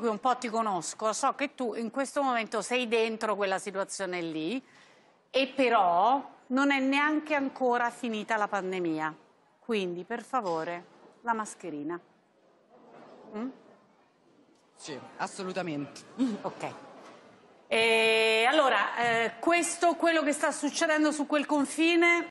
che un po' ti conosco, so che tu in questo momento sei dentro quella situazione lì e però non è neanche ancora finita la pandemia. Quindi, per favore, la mascherina. Mm? Sì, assolutamente. Mm, ok. E allora, eh, questo, quello che sta succedendo su quel confine...